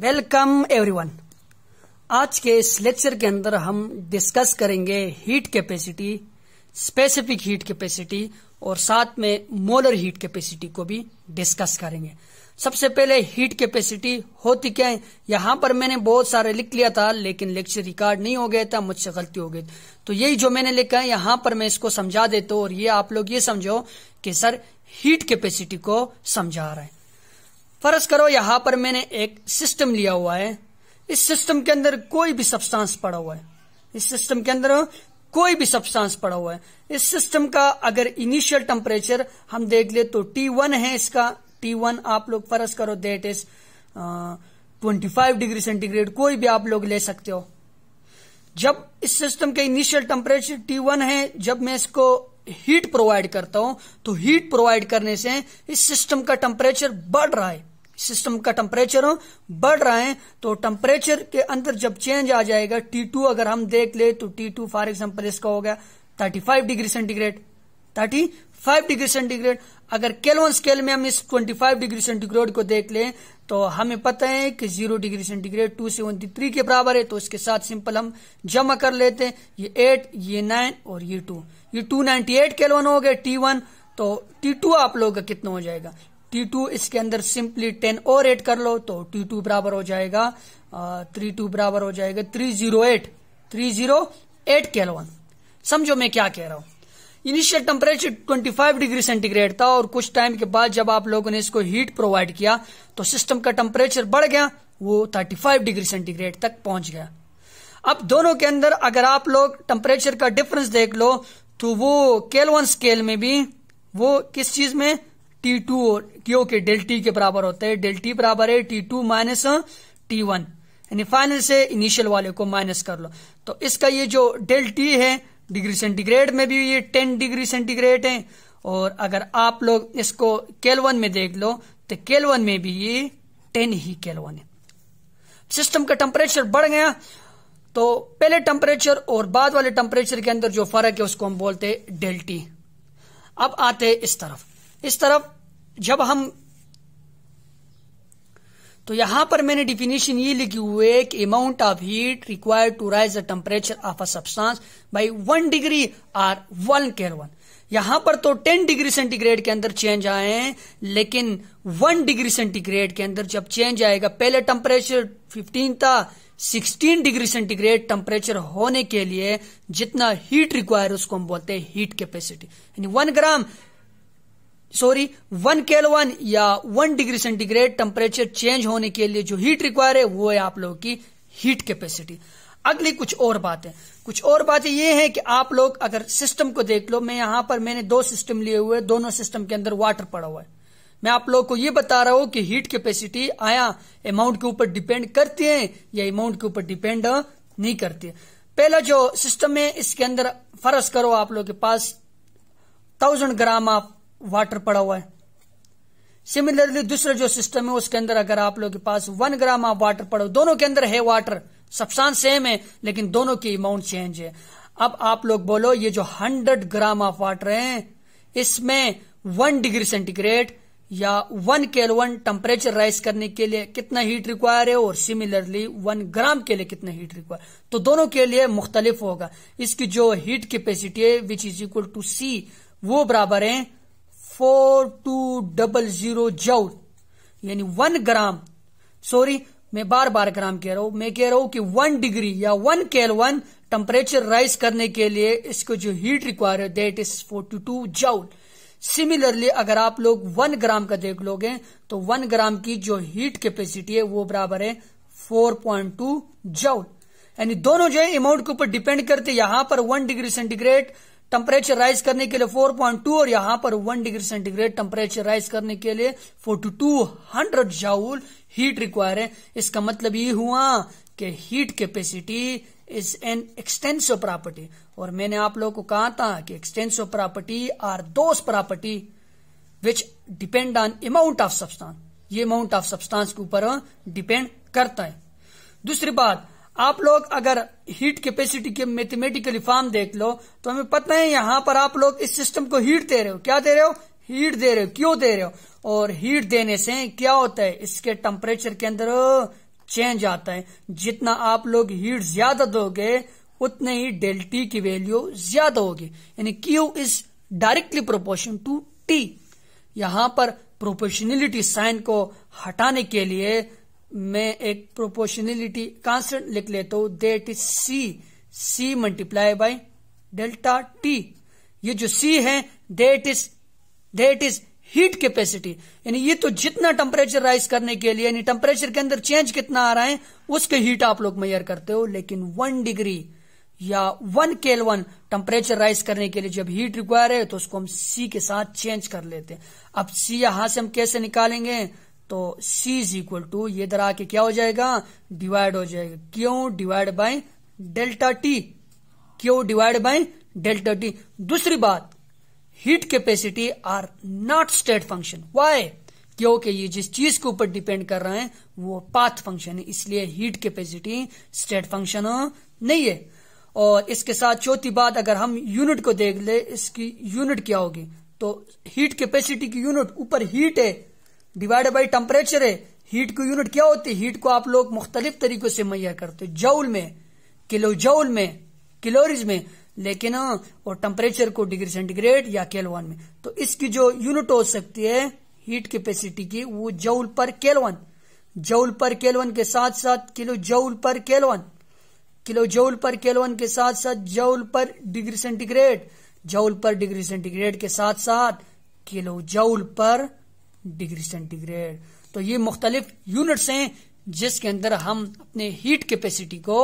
welcome everyone आज के इस लेक्चर के अंदर हम डिस्कस करेंगे heat capacity specific heat capacity और साथ में मोलर हीट कैपेसिटी को भी डिस्कस करेंगे सबसे पहले हीट कैपेसिटी होती क्या है यहां पर मैंने बहुत सारे लिख लिया था लेकिन लेक्चर रिकॉर्ड नहीं हो गया था मुझसे गलती हो गई तो यही जो मैंने लिखा है यहां पर मैं इसको समझा देता हूं और ये आप लोग ये समझो कि सर हीट कैपेसिटी को समझा रहे हैं फर्ज करो यहां पर मैंने एक सिस्टम लिया हुआ है इस सिस्टम के अंदर कोई भी सब्सटेंस पड़ा हुआ है इस सिस्टम के अंदर कोई भी सब्सटेंस पड़ा हुआ है इस सिस्टम का अगर इनिशियल टेम्परेचर हम देख ले तो टी वन है इसका टी वन आप लोग फर्ज करो that is twenty five degree centigrade कोई भी आप लोग ले सकते हो जब इस सिस्टम के इनिशियल टेम्परेचर टी वन है जब मैं इसको हीट प्रोवाइड करता हूं तो हीट प्रोवाइड करने से इस सिस्टम का टेम्परेचर बढ़ रहा है सिस्टम का टेम्परेचर बढ़ रहा है तो टेम्परेचर के अंदर जब चेंज आ जाएगा टी टू अगर हम देख ले तो टी टू फॉर एग्जाम्पल इसका हो गया thirty five degree centigrade thirty five degree centigrade अगर केलवन स्केल में हम इस ट्वेंटी फाइव डिग्री सेंटीग्रेड को देख लें तो हमें पता है कि zero degree centigrade two seventy three के बराबर है तो इसके साथ सिंपल हम जमा कर लेते हैं ये एट ये नाइन और ये टू ये टू नाइनटी एट केलवन हो गया टी वन तो टी टू आप लोगों का कितना हो जाएगा टी टू इसके अंदर सिंपली टेन और एड कर लो तो टी टू बराबर हो जाएगा थ्री टू बराबर हो जाएगा three zero eight three zero eight kelvin समझो मैं क्या कह रहा हूं इनिशियल टेम्परेचर 25 डिग्री सेंटीग्रेड था और कुछ टाइम के बाद जब आप लोगों ने इसको हीट प्रोवाइड किया तो सिस्टम का टेम्परेचर बढ़ गया वो 35 डिग्री सेंटीग्रेड तक पहुंच गया अब दोनों के अंदर अगर आप लोग टेम्परेचर का डिफरेंस देख लो तो वो केलवन स्केल में भी वो किस चीज में टी टू क्यों के डेल टी के बराबर होता है डेल टी बराबर है T two minus T one यानी फाइनल से इनिशियल वाले को माइनस कर लो तो इसका ये जो डेल टी है डिग्री सेंटीग्रेड में भी ये टेन डिग्री सेंटीग्रेड है और अगर आप लोग इसको केलवन में देख लो तो केलवन में भी ये टेन ही केलवन है सिस्टम का टेम्परेचर बढ़ गया तो पहले टेम्परेचर और बाद वाले टेम्परेचर के अंदर जो फर्क है उसको हम बोलते हैं डेल्टी अब आते हैं इस तरफ इस तरफ जब हम तो यहां पर मैंने डिफिनेशन ये लिखी हुई है कि amount of heat required to rise the temperature of a substance by one degree or one one यहां पर तो टेन डिग्री सेंटीग्रेड के अंदर चेंज आए हैं लेकिन वन डिग्री सेंटीग्रेड के अंदर जब चेंज आएगा पहले टेम्परेचर फिफ्टीन था 16 डिग्री सेंटीग्रेड टेम्परेचर होने के लिए जितना हीट रिक्वायर उसको हम बोलते हैं हीट कैपेसिटी यानी one gram sorry one kelvin या one degree centigrade temperature change होने के लिए जो हीट रिक्वायर है वो है आप लोगों की हीट कैपेसिटी अगली कुछ और बातें कुछ और बातें ये है कि आप लोग अगर सिस्टम को देख लो मैं यहां पर मैंने दो सिस्टम लिए हुए दोनों सिस्टम के अंदर वाटर पड़ा हुआ है मैं आप लोग को ये बता रहा हूं कि हीट कैपेसिटी आया अमाउंट के ऊपर डिपेंड करती है या अमाउंट के ऊपर डिपेंड नहीं करती है पहला जो सिस्टम है इसके अंदर फर्ज करो आप लोग के पास थाउजेंड ग्राम ऑफ वाटर पड़ा हुआ है सिमिलरली दूसरा जो सिस्टम है उसके अंदर अगर आप लोग के पास वन ग्राम ऑफ वाटर पड़ो दोनों के अंदर है वाटर सबसान सेम है लेकिन दोनों की अमाउंट चेंज है अब आप लोग बोलो ये जो हंड्रेड ग्राम ऑफ वाटर है इसमें वन डिग्री सेंटीग्रेड या वन केलवन टेम्परेचर राइज करने के लिए कितना हीट रिक्वायर है और सिमिलरली वन ग्राम के लिए कितना हीट रिक्वायर तो दोनों के लिए मुख्तलिफ होगा इसकी जो हीट कैपेसिटी है which is equal to C वो बराबर है four two double zero joule यानी वन ग्राम सॉरी मैं बार बार ग्राम कह रहा हूं मैं कह रहा हूं कि वन डिग्री या one kelvin temperature rise करने के लिए इसको जो हीट रिक्वायर है that is forty two joule similarly अगर आप लोग वन ग्राम का देख लोगे तो वन ग्राम की जो हीट कैपेसिटी है वो बराबर है फोर पॉइंट टू जाउल यानी दोनों जो है अमाउंट के ऊपर डिपेंड करते यहां पर one degree centigrade temperature rise करने के लिए 4.2 और यहां पर 1 डिग्री सेंटीग्रेड टेम्परेचर राइज करने के लिए 4200 जाउल हीट रिक्वायर है इसका मतलब ये हुआ कि heat capacity is an extensive property और मैंने आप लोगों को कहा था कि extensive property are those property which depend on amount of substance ये अमाउंट ऑफ सब्सटांस के ऊपर डिपेंड हाँ, करता है दूसरी बात आप लोग अगर हीट कैपेसिटी के मैथमेटिकली फॉर्म देख लो तो हमें पता है यहां पर आप लोग इस सिस्टम को हीट दे रहे हो क्या दे रहे हो हीट दे रहे हो क्यों दे रहे हो और हीट देने से क्या होता है इसके टेम्परेचर के अंदर चेंज आता है जितना आप लोग हीट ज्यादा दोगे उतने ही डेल्टी की वैल्यू ज्यादा होगी यानी Q is directly proportion to T यहां पर प्रोपोर्शनलिटी साइन को हटाने के लिए मैं एक प्रोपोर्शनलिटी कांस्टेंट लिख लेता हूं that is C C multiply by delta T ये जो सी है that is that is heat capacity यानी ये तो जितना टेम्परेचर राइज करने के लिए यानी टेम्परेचर के अंदर चेंज कितना आ रहा है उसके हीट आप लोग मैयर करते हो लेकिन वन डिग्री या one kelvin temperature rise करने के लिए जब हीट रिक्वायर है तो उसको हम सी के साथ चेंज कर लेते हैं अब सी यहां से हम कैसे निकालेंगे तो c इज इक्वल टू ये इधर आके क्या हो जाएगा डिवाइड हो जाएगा क्यों डिवाइड बाय डेल्टा टी क्यों डिवाइड बाय डेल्टा टी दूसरी बात heat capacity are not state function why क्योंकि ये जिस चीज के ऊपर डिपेंड कर रहे हैं वो पाथ फंक्शन है इसलिए हीट कैपेसिटी स्टेट फंक्शन नहीं है और इसके साथ चौथी बात अगर हम यूनिट को देख ले इसकी यूनिट क्या होगी तो हीट कैपेसिटी की यूनिट ऊपर हीट है डिवाइडेड बाई टेम्परेचर है हीट की यूनिट क्या होती है हीट को आप लोग मुख्तलिफ तरीकों से मुहैया करते हो जौल में किलो जौल में किलोरिज में लेकिन हाँ, और टेम्परेचर को डिग्री सेंटीग्रेड या केलवान में तो इसकी जो यूनिट हो सकती है हीट कैपेसिटी की वो जौल पर केलवन जौल पर केलवन के साथ साथ किलो जौल पर केलवन किलो जौल पर केलवन के साथ साथ जौल पर डिग्री सेंटीग्रेड जौल पर डिग्री सेंटीग्रेड के साथ साथ किलो जौल पर डिग्री सेंटीग्रेड तो ये मुख्तलिफ यूनिट्स हैं जिसके अंदर हम अपने हीट कैपेसिटी को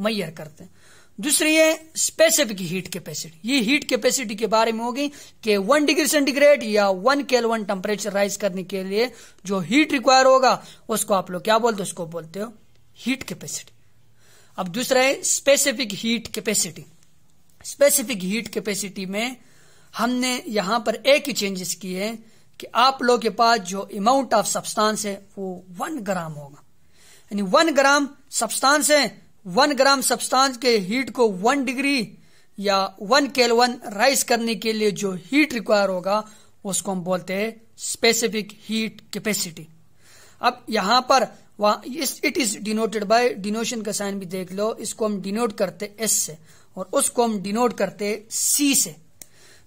मैयर करते हैं दूसरी है स्पेसिफिक हीट कैपेसिटी ये हीट कैपेसिटी के बारे में होगी कि वन डिग्री सेंटीग्रेड या वन वन टेम्परेचर राइज करने के लिए जो हीट रिक्वायर होगा उसको आप लोग क्या बोलते हो उसको बोलते हो हीट कैपेसिटी अब दूसरा है specific heat capacity specific heat capacity में हमने यहां पर एक ही चेंजेस किए हैं कि आप लोग के पास जो अमाउंट ऑफ सब्सटेंस है वो वन ग्राम होगा यानी वन ग्राम सब्सटेंस है वन ग्राम सब्सटेंस के हीट को वन डिग्री या वन केलवन राइस करने के लिए जो हीट रिक्वायर होगा उसको हम बोलते हैं स्पेसिफिक हीट कैपेसिटी अब यहां पर इट इज डिनोटेड बाय डिनोशन का साइन भी देख लो इसको हम डिनोट करते एस से और उसको हम डिनोट करते सी से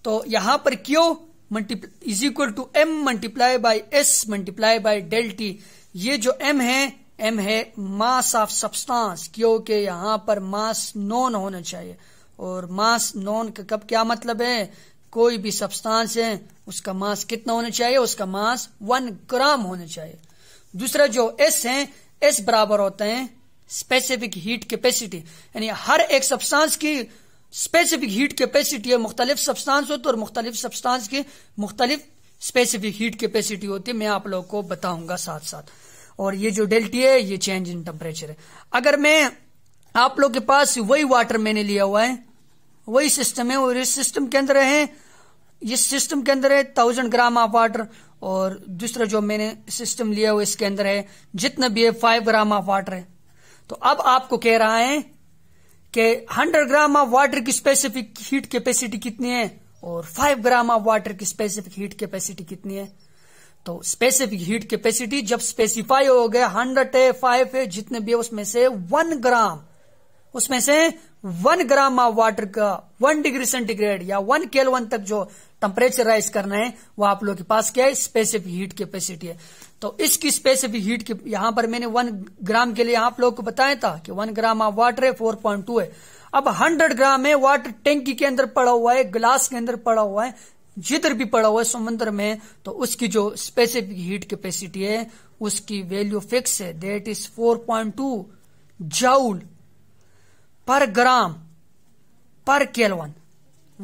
तो यहां पर Q multiply is equal to m multiply by s multiply by del T ये जो एम है एम है मास ऑफ सब्सटेंस क्योंकि यहां पर मास नॉन होना चाहिए और मास नॉन का कब क्या मतलब है कोई भी सब्सटेंस है उसका मास कितना होना चाहिए उसका मास वन ग्राम होना चाहिए दूसरा जो एस है एस बराबर होते हैं स्पेसिफिक हीट कैपेसिटी यानी हर एक सब्सटेंस की स्पेसिफिक हीट कैपेसिटी है मुख्तलिफ सब्सटेंस होते और मुख्तलिफ सब्सटेंस की मुख्तलिफ स्पेसिफिक हीट कैपेसिटी होती है मैं आप लोग को बताऊंगा साथ साथ और ये जो डेल्टी है ये चेंज इन टेम्परेचर है अगर मैं आप लोग के पास वही वाटर मैंने लिया हुआ है वही सिस्टम है और इस सिस्टम के अंदर है इस सिस्टम के अंदर है थाउजेंड ग्राम ऑफ वाटर और दूसरा जो मैंने सिस्टम लिया हुआ इसके अंदर है जितना भी है फाइव ग्राम ऑफ वाटर है तो अब आपको कह रहा है कि 100 ग्राम ऑफ वाटर की स्पेसिफिक हीट कैपेसिटी कितनी है और 5 ग्राम ऑफ वाटर की स्पेसिफिक हीट कैपेसिटी कितनी है तो स्पेसिफिक हीट कैपेसिटी जब स्पेसिफाई हो गए हंड्रेड है फाइव है जितने भी है उसमें से वन ग्राम उसमें से वन ग्राम ऑफ वाटर का वन डिग्री सेंटीग्रेड या वन केलवन तक जो टेम्परेचर राइज करना है वो आप लोगों के पास क्या है स्पेसिफिक हीट कैपेसिटी है तो इसकी स्पेसिफिक हीट की यहां पर मैंने वन ग्राम के लिए आप लोग को बताया था कि वन ग्राम ऑफ वाटर है फोर पॉइंट टू है अब हंड्रेड ग्राम है वाटर टैंकी के अंदर पड़ा हुआ है ग्लास के अंदर पड़ा हुआ है जिधर भी पड़ा हुआ है समुद्र में तो उसकी जो स्पेसिफिक हीट कैपेसिटी है उसकी वैल्यू फिक्स है that is four point two joule per gram per kelvin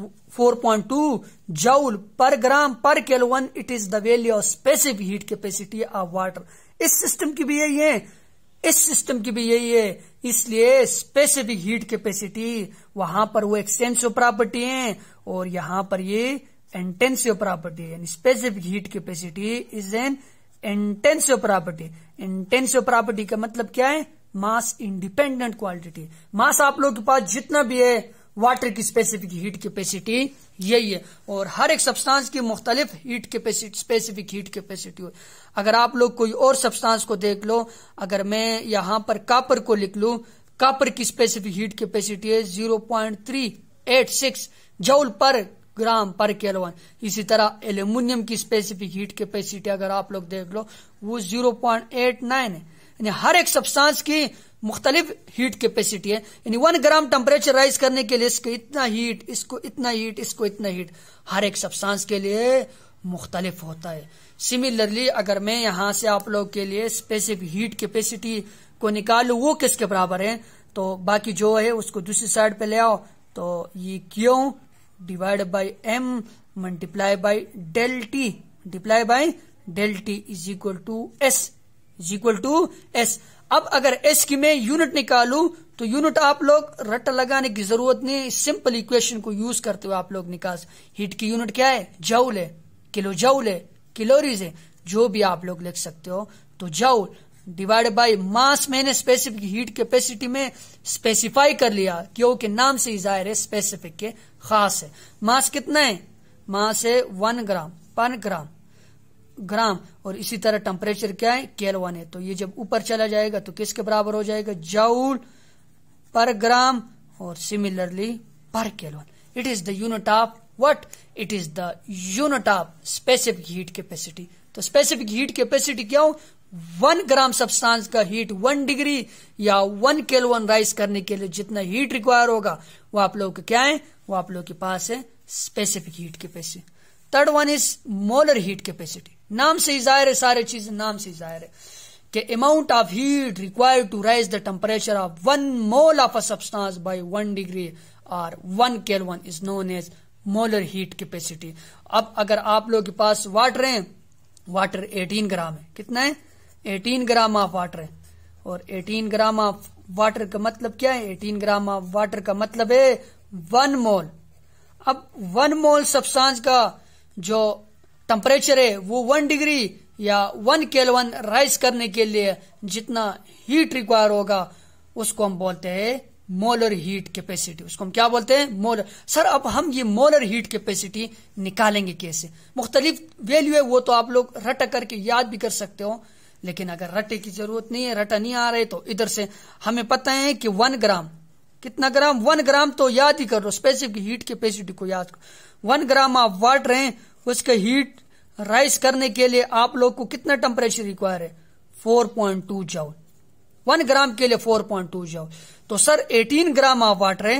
4.2 joule per gram per kelvin it is the value of specific heat capacity of water इस सिस्टम की भी यही है इस system की भी यही है इसलिए स्पेसिफिक हीट कैपेसिटी वहां पर वो एक्सटेंसिव प्रॉपर्टी है और यहां पर ये इंटेंसिव प्रॉपर्टी है specific heat capacity is an intensive property intensive property का मतलब क्या है मास इंडिपेंडेंट क्वालिटी मास आप लोग के पास जितना भी है वाटर की स्पेसिफिक हीट कैपेसिटी यही है और हर एक सब्सटेंस की मुख्तलिफ heat capacity specific heat capacity हो अगर आप लोग कोई और सब्सटेंस को देख लो अगर मैं यहां पर कापर को लिख लू कापर की स्पेसिफिक हीट कैपेसिटी है zero point three eight six joule per gram per केलवन इसी तरह एल्यूमिनियम की स्पेसिफिक हीट कैपेसिटी अगर आप लोग देख लो वो जीरो पॉइंट एट नाइन है यानी हर एक सब्सटेंस की मुख्तलिफ हीट कैपेसिटी है यानी वन ग्राम टेम्परेचर राइज करने के लिए इसको इतना हीट इसको इतना हीट इसको इतना हीट हर एक सब्सटेंस के लिए मुख्तलिफ होता है सिमिलरली अगर मैं यहां से आप लोग के लिए स्पेसिफिक हीट कैपेसिटी को निकालू वो किसके बराबर है तो बाकी जो है उसको दूसरी साइड पे ले आओ तो ये Q divide by m multiply by del T multiply by del T is equal to s is equal to s अब अगर एस की मैं यूनिट निकालू तो यूनिट आप लोग रट लगाने की जरूरत नहीं सिंपल इक्वेशन को यूज करते हुए आप लोग निकाल हीट की यूनिट क्या है जाऊल है किलो जाऊल है किलोरीज है जो भी आप लोग लिख सकते हो तो जाऊल डिवाइड बाय मास मैंने स्पेसिफिक हीट कैपेसिटी में स्पेसिफाई कर लिया क्योंकि नाम से ही जाहिर है स्पेसिफिक के खास है मास कितना है मास है वन ग्राम पन ग्राम ग्राम और इसी तरह टेम्परेचर क्या है केलवन है तो ये जब ऊपर चला जाएगा तो किसके बराबर हो जाएगा जाउल पर ग्राम और similarly per kelvin it is the unit of what it is the unit of specific heat capacity तो स्पेसिफिक हीट कैपेसिटी क्या हो वन ग्राम सब्सटेंस का हीट वन डिग्री या वन केलवन राइज करने के लिए जितना हीट रिक्वायर होगा वो आप लोग क्या है वो आप लोग के पास है specific heat capacity third one is molar heat capacity नाम से ही जाहिर है सारे चीज नाम से ही जाहिर है कि amount of heat required to rise the temperature of one mole of a substance by one degree और one kelvin is known as molar heat capacity अब अगर आप लोग के पास वाटर है वाटर 18 ग्राम है कितना है 18 ग्राम ऑफ वाटर है और 18 ग्राम ऑफ वाटर का मतलब क्या है 18 ग्राम ऑफ वाटर का मतलब है वन मोल अब वन मोल सब्सटेंस का जो टेम्परेचर है वो वन डिग्री या वन केलवन राइज करने के लिए जितना हीट रिक्वायर होगा उसको हम बोलते हैं मोलर हीट कैपेसिटी उसको हम क्या बोलते हैं मोलर सर अब हम ये मोलर हीट कैपेसिटी निकालेंगे कैसे मुख्तलिफ वैल्यू है वो तो आप लोग रट करके याद भी कर सकते हो लेकिन अगर रटे की जरूरत नहीं है रटा नहीं आ रहे तो इधर से हमें पता है कि वन ग्राम कितना ग्राम वन ग्राम तो याद ही कर लो स्पेसिफिक हीट कैपेसिटी को याद करो वन ग्राम ऑफ वाटर है उसके हीट राइस करने के लिए आप लोग को कितना टेम्परेचर रिक्वायर है 4.2 जाओ वन ग्राम के लिए 4.2 जाओ तो सर 18 ग्राम ऑफ वाटर है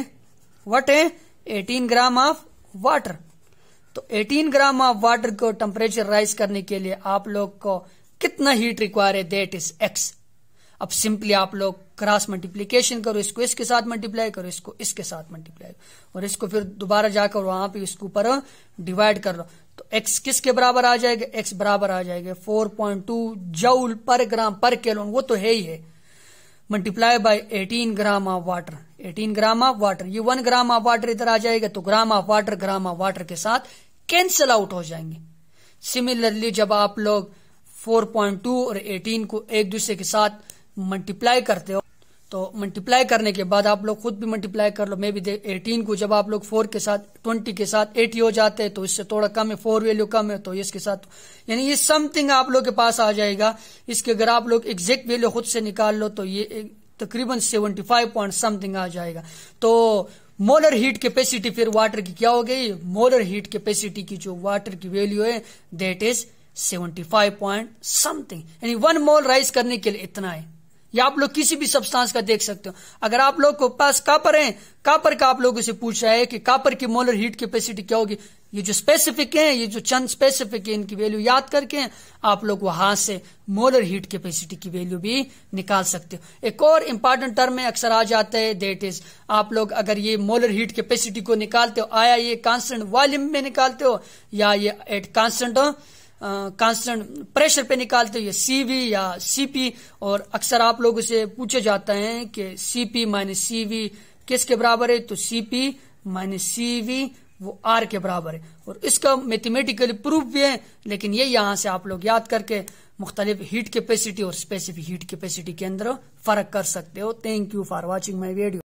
वट है 18 ग्राम ऑफ वाटर तो 18 ग्राम ऑफ वाटर को टेम्परेचर राइज करने के लिए आप लोग को कितना हीट रिक्वायर है देट इज एक्स अब सिंपली आप लोग क्रॉस मल्टीप्लीकेशन करो इसको इसके साथ मल्टीप्लाई करो इसको इसके साथ मल्टीप्लाई करो और इसको फिर दोबारा जाकर वहां पे इसके ऊपर डिवाइड कर लो तो एक्स किसके बराबर आ जाएगा एक्स बराबर आ जाएगा फोर पॉइंट टू जउल पर ग्राम पर केलोन वो तो है ही है multiply by 18 gram of water 18 gram of water ये 1 ग्राम ऑफ वाटर इधर आ जाएगा तो gram of water gram of water के साथ कैंसिल आउट हो जाएंगे सिमिलरली जब आप लोग 4.2 और 18 को एक दूसरे के साथ मल्टीप्लाई करते हो तो मल्टीप्लाई करने के बाद आप लोग खुद भी मल्टीप्लाई कर लो मे बी एटीन को जब आप लोग फोर के साथ ट्वेंटी के साथ एटी हो जाते हैं तो इससे थोड़ा कम है फोर वैल्यू कम है तो इसके साथ यानी ये समथिंग आप लोग के पास आ जाएगा इसके अगर आप लोग एग्जैक्ट वैल्यू खुद से निकाल लो तो ये तकरीबन सेवेंटी फाइव पॉइंट समथिंग आ जाएगा तो मोलर हीट कैपेसिटी फिर वाटर की क्या हो गई मोलर हीट कैपेसिटी की जो वाटर की वैल्यू है that is seventy five point something यानी वन मोल राइस करने के लिए इतना है या आप लोग किसी भी सब्सटेंस का देख सकते हो अगर आप लोग को पास कापर है कापर का आप लोगों से पूछ रहा है कि कापर की मोलर हीट कैपेसिटी क्या होगी ये जो स्पेसिफिक है ये जो चंद स्पेसिफिक है इनकी वैल्यू याद करके आप लोग वहां से मोलर हीट कैपेसिटी की वैल्यू भी निकाल सकते हो एक और इंपॉर्टेंट टर्म में अक्सर आ जाता है देट इज आप लोग अगर ये मोलर हीट कैपेसिटी को निकालते हो आया ये कांस्टेंट वॉल्यूम में निकालते हो या ये एट कांस्टेंट कांस्टेंट प्रेशर पे निकालते हुए सीवी या सीपी और अक्सर आप लोगों से पूछे जाता है कि सीपी माइनस सीवी किसके बराबर है तो सीपी माइनस सीवी वो आर के बराबर है और इसका मैथमेटिकली प्रूफ भी है लेकिन ये यहां से आप लोग याद करके मुख्तलिफ हीट कैपेसिटी और स्पेसिफिक हीट कैपेसिटी के अंदर फर्क कर सकते हो thank you for watching my video